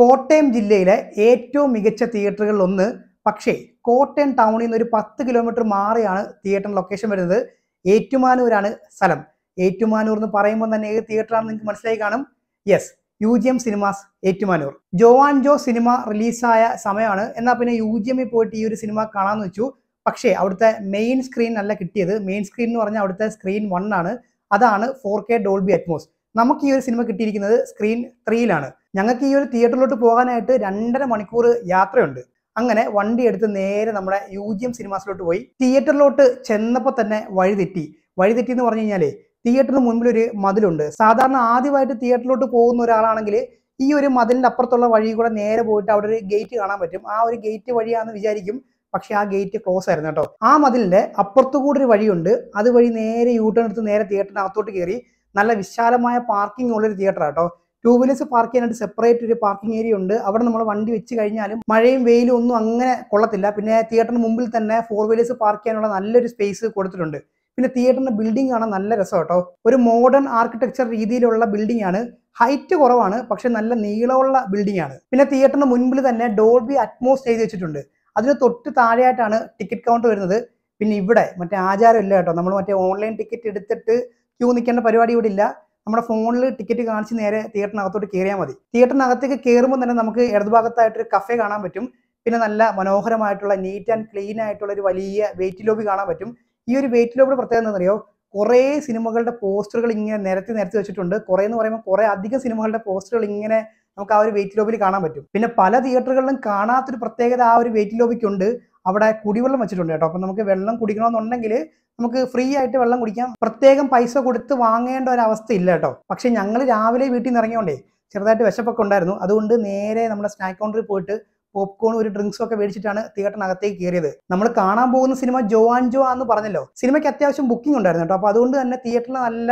കോട്ടയം ജില്ലയിലെ ഏറ്റവും മികച്ച തിയേറ്ററുകളിൽ ഒന്ന് പക്ഷേ കോട്ടയം ടൗണിൽ നിന്ന് ഒരു പത്ത് കിലോമീറ്റർ മാറിയാണ് തിയേറ്ററിന് ലൊക്കേഷൻ വരുന്നത് ഏറ്റുമാനൂരാണ് സ്ഥലം ഏറ്റുമാനൂർ എന്ന് പറയുമ്പോൾ തന്നെ ഏത് തിയേറ്ററാണ് നിങ്ങൾക്ക് മനസ്സിലായി കാണും yes U G M cinemas Ettumanoor Jo and Jo cinema റിലീസായ സമയമാണ് എന്നാൽ പിന്നെ യു ജി എമ്മിൽ പോയിട്ട് ഈ ഒരു സിനിമ കാണാമെന്ന് വെച്ചു പക്ഷേ അവിടുത്തെ മെയിൻ സ്ക്രീൻ അല്ല കിട്ടിയത് മെയിൻ സ്ക്രീൻ എന്ന് പറഞ്ഞാൽ അവിടുത്തെ സ്ക്രീൻ വൺ ആണ് അതാണ് ഫോർ കെ ഡോൾബി അറ്റ്മോസ് നമുക്ക് ഈ ഒരു സിനിമ കിട്ടിയിരിക്കുന്നത് സ്ക്രീൻ ത്രീയിലാണ് ഞങ്ങൾക്ക് ഈ ഒരു തിയേറ്ററിലോട്ട് പോകാനായിട്ട് രണ്ടര മണിക്കൂർ യാത്രയുണ്ട് അങ്ങനെ വണ്ടി എടുത്ത് നേരെ നമ്മുടെ യു ജി എം സിനിമാസിലോട്ട് പോയി തിയേറ്ററിലോട്ട് ചെന്നപ്പോൾ തന്നെ വഴിതെറ്റി വഴിതെറ്റി എന്ന് പറഞ്ഞു കഴിഞ്ഞാൽ തിയേറ്ററിന് മുൻപിലൊരു മതിലുണ്ട് സാധാരണ ആദ്യമായിട്ട് തിയേറ്ററിലോട്ട് പോകുന്ന ഒരാളാണെങ്കിൽ ഈ ഒരു മതിലിൻ്റെ അപ്പുറത്തുള്ള വഴി കൂടെ നേരെ പോയിട്ട് അവിടെ ഒരു ഗേറ്റ് കാണാൻ പറ്റും ആ ഒരു ഗേറ്റ് വഴിയാണെന്ന് വിചാരിക്കും പക്ഷേ ആ ഗേറ്റ് ക്ലോസ് ആയിരുന്നു കേട്ടോ ആ മതിലിൻ്റെ അപ്പുറത്തു കൂടെ ഒരു വഴിയുണ്ട് അതുവഴി നേരെ യൂട്ടേൺ എടുത്ത് നേരെ തിയേറ്ററിനകത്തോട്ട് കയറി നല്ല വിശാലമായ പാർക്കിംഗ് ഉള്ളൊരു തിയേറ്ററാണ് കേട്ടോ ടൂ വീലേഴ്സ് പാർക്ക് ചെയ്യാനായിട്ട് സെപ്പറേറ്റ് ഒരു പാർക്കിംഗ് ഏരിയ ഉണ്ട് അവിടെ നമ്മൾ വണ്ടി വെച്ച് കഴിഞ്ഞാലും മഴയും വെയിലും ഒന്നും അങ്ങനെ കൊള്ളത്തില്ല പിന്നെ തിയേറ്ററിന് മുമ്പിൽ തന്നെ ഫോർ വീലേഴ്സ് പാർക്ക് ചെയ്യാനുള്ള നല്ലൊരു സ്പേസ് കൊടുത്തിട്ടുണ്ട് പിന്നെ തിയേറ്ററിന്റെ ബിൽഡിംഗ് ആണ് നല്ല രസം കേട്ടോ ഒരു മോഡേൺ ആർക്കിടെക്ചർ രീതിയിലുള്ള ബിൽഡിംഗ് ആണ് ഹൈറ്റ് കുറവാണ് പക്ഷെ നല്ല നീളമുള്ള ബിൽഡിംഗ് ആണ് പിന്നെ തിയേറ്ററിന് മുൻപിൽ തന്നെ ഡോൾബി അറ്റ്മോസ് ചെയ്ത് വെച്ചിട്ടുണ്ട് അതിന് തൊട്ട് താഴെയായിട്ടാണ് ടിക്കറ്റ് കൗണ്ടർ വരുന്നത് പിന്നെ ഇവിടെ മറ്റേ ആചാരം ഇല്ല കേട്ടോ നമ്മൾ മറ്റേ ഓൺലൈൻ ടിക്കറ്റ് എടുത്തിട്ട് ക്യൂ നിൽക്കേണ്ട പരിപാടി ഇവിടെ ഇല്ല നമ്മുടെ ഫോണിൽ ടിക്കറ്റ് കാണിച്ച് നേരെ തിയേറ്ററിനകത്തോട്ട് കയറിയാൽ മതി തിയേറ്ററിനകത്തേക്ക് കയറുമ്പോൾ തന്നെ നമുക്ക് ഇടതുഭാഗത്തായിട്ടൊരു കഫേ കാണാൻ പറ്റും പിന്നെ നല്ല മനോഹരമായിട്ടുള്ള നീറ്റ് ആൻഡ് ക്ലീൻ ആയിട്ടുള്ള ഒരു വലിയ വെയിറ്റ് ലോബി കാണാൻ പറ്റും ഈ ഒരു വെയിറ്റ് ലോബിയുടെ പ്രത്യേകത എന്താണെന്നറിയോ കുറേ സിനിമകളുടെ പോസ്റ്ററുകൾ ഇങ്ങനെ നിരത്തി നിരത്തി വെച്ചിട്ടുണ്ട് കുറേ എന്ന് പറയുമ്പോൾ കുറേ അധികം സിനിമകളുടെ പോസ്റ്ററുകൾ ഇങ്ങനെ നമുക്ക് ആ ഒരു വെയിറ്റ് ലോബിൽ കാണാൻ പറ്റും പിന്നെ പല തിയേറ്ററുകളിലും കാണാത്തൊരു പ്രത്യേകത ആ ഒരു വെയിറ്റ് ലോബിക്കുണ്ട് അവിടെ കുടിവെള്ളം വെച്ചിട്ടുണ്ട് കേട്ടോ അപ്പം നമുക്ക് വെള്ളം കുടിക്കണമെന്നുണ്ടെങ്കിൽ നമുക്ക് ഫ്രീ ആയിട്ട് വെള്ളം കുടിക്കാം പ്രത്യേകം പൈസ കൊടുത്ത് വാങ്ങേണ്ട ഒരു അവസ്ഥ ഇല്ല കേട്ടോ പക്ഷേ ഞങ്ങൾ രാവിലെ വീട്ടിൽ നിന്ന് ഇറങ്ങിയോണ്ടേ ചെറുതായിട്ട് വിശപ്പൊക്കെ ഉണ്ടായിരുന്നു അതുകൊണ്ട് നേരെ നമ്മുടെ സ്നാക്ക് കൗണ്ടറിൽ പോയിട്ട് പോപ്കോൺ ഒരു ഡ്രിങ്ക്സും ഒക്കെ മേടിച്ചിട്ടാണ് തിയേറ്ററിനകത്തേക്ക് കയറിയത് നമ്മൾ കാണാൻ പോകുന്ന സിനിമ ജോവാൻ ജോ ആന്ന് പറഞ്ഞല്ലോ സിനിമയ്ക്ക് അത്യാവശ്യം ബുക്കിംഗ് ഉണ്ടായിരുന്നു കേട്ടോ അപ്പോൾ അതുകൊണ്ട് തന്നെ തിയേറ്ററിൽ നല്ല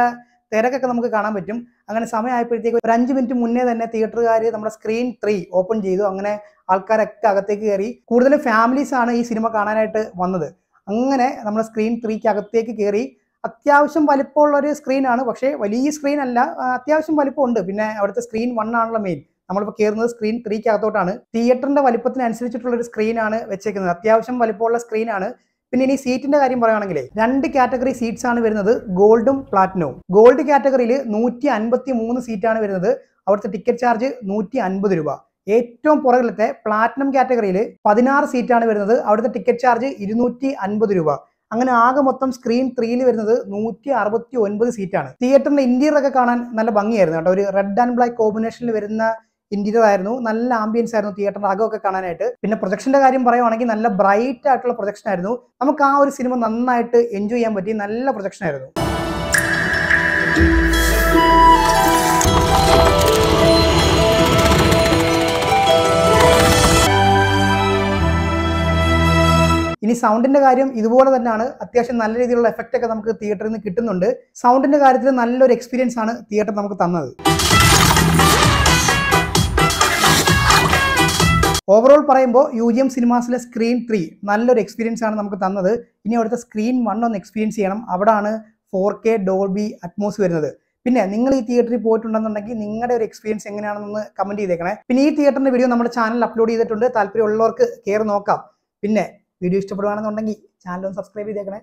തിരക്കൊക്കെ നമുക്ക് കാണാൻ പറ്റും അങ്ങനെ സമയമായപ്പോഴത്തേക്ക് ഒരു അഞ്ച് മിനിറ്റ് മുന്നേ തന്നെ തിയേറ്ററുകാർ നമ്മുടെ സ്ക്രീൻ ത്രീ ഓപ്പൺ ചെയ്തു അങ്ങനെ ആൾക്കാരൊക്കെ അകത്തേക്ക് കയറി കൂടുതൽ ഫാമിലീസ് ആണ് ഈ സിനിമ കാണാനായിട്ട് വന്നത് അങ്ങനെ നമ്മുടെ സ്ക്രീൻ ത്രീക്ക് അകത്തേക്ക് കയറി അത്യാവശ്യം വലിപ്പമുള്ളൊരു ഒരു സ്ക്രീനാണ് പക്ഷേ വലിയ സ്ക്രീൻ അല്ല അത്യാവശ്യം വലിപ്പമുണ്ട് പിന്നെ അവിടുത്തെ സ്ക്രീൻ വൺ ആണല്ലോ മെയിൻ നമ്മളിപ്പോൾ കയറുന്നത് സ്ക്രീൻ ത്രീക്ക് അകത്തോട്ടാണ് തിയേറ്ററിന്റെ വലിപ്പത്തിനനുസരിച്ചിട്ടുള്ളൊരു ഒരു സ്ക്രീനാണ് വെച്ചേക്കുന്നത് അത്യാവശ്യം വലിപ്പമുള്ള സ്ക്രീനാണ് പിന്നെ ഇനി സീറ്റിന്റെ കാര്യം പറയുകയാണെങ്കിൽ രണ്ട് കാറ്റഗറി സീറ്റ്സ് ആണ് വരുന്നത് ഗോൾഡും പ്ലാറ്റിനവും ഗോൾഡ് കാറ്റഗറിയിൽ നൂറ്റി അൻപത്തി മൂന്ന് സീറ്റാണ് വരുന്നത് അവിടുത്തെ ടിക്കറ്റ് ചാർജ് നൂറ്റി അൻപത് രൂപ ഏറ്റവും പുറകിലത്തെ പ്ലാറ്റിനം കാറ്റഗറിയിൽ പതിനാറ് സീറ്റാണ് വരുന്നത് അവിടുത്തെ ടിക്കറ്റ് ചാർജ് ഇരുന്നൂറ്റി അൻപത് രൂപ അങ്ങനെ ആകെ മൊത്തം സ്ക്രീൻ ത്രീയിൽ വരുന്നത് നൂറ്റി അറുപത്തി ഒൻപത് സീറ്റാണ് തിയേറ്ററിന്റെ ഇന്റീരിയർ ഒക്കെ കാണാൻ നല്ല ഭംഗിയായിരുന്നു കേട്ടോ ഒരു റെഡ് ആൻഡ് ബ്ലാക്ക് കോമ്പിനേഷനിൽ വരുന്ന ഇന്റീരിയർ ആയിരുന്നു നല്ല ആംബിയൻസ് ആയിരുന്നു തിയേറ്ററിന്റെ അകമൊക്കെ കാണാനായിട്ട് പിന്നെ പ്രൊജക്ഷന്റെ കാര്യം പറയുവാണെങ്കിൽ നല്ല ബ്രൈറ്റ് ആയിട്ടുള്ള പ്രൊജക്ഷൻ ആയിരുന്നു നമുക്ക് ആ ഒരു സിനിമ നന്നായിട്ട് എൻജോയ് ചെയ്യാൻ പറ്റി നല്ല പ്രൊജക്ഷൻ ആയിരുന്നു ഇനി സൗണ്ടിന്റെ കാര്യം ഇതുപോലെ തന്നെയാണ് അത്യാവശ്യം നല്ല രീതിയിലുള്ള എഫക്റ്റ് ഒക്കെ നമുക്ക് തിയേറ്ററിൽ നിന്ന് കിട്ടുന്നുണ്ട് സൗണ്ടിന്റെ കാര്യത്തിൽ നല്ലൊരു എക്സ്പീരിയൻസ് ആണ് തിയേറ്റർ നമുക്ക് തന്നത് ഓവറോൾ പറയുമ്പോൾ യു ജി എം സിനിമാസിലെ സ്ക്രീൻ ത്രീ നല്ലൊരു എക്സ്പീരിയൻസ് ആണ് നമുക്ക് തന്നത് ഇനി അവിടുത്തെ സ്ക്രീൻ വൺ ഒന്ന് എക്സ്പീരിയൻസ് ചെയ്യണം ആണ് ഫോർ കെ ഡോൾബി അറ്റ്മോസ് വരുന്നത് പിന്നെ നിങ്ങൾ ഈ തിയേറ്ററിൽ പോയിട്ടുണ്ടെന്നുണ്ടെങ്കിൽ നിങ്ങളുടെ ഒരു എക്സ്പീരിയൻസ് എങ്ങനെയാണെന്ന് കമന്റ് ചെയ്തേക്കണേ പിന്നെ ഈ തിയേറ്ററിന്റെ വീഡിയോ നമ്മുടെ ചാനലിൽ അപ്ലോഡ് ചെയ്തിട്ടുണ്ട് താല്പര്യമുള്ളവർക്ക് കയറി നോക്കാം പിന്നെ വീഡിയോ ഇഷ്ടപ്പെടുകയാണെന്നുണ്ടെങ്കിൽ ചാനൽ ഒന്ന് സബ്സ്ക്രൈബ് ചെയ്തേക്കണേ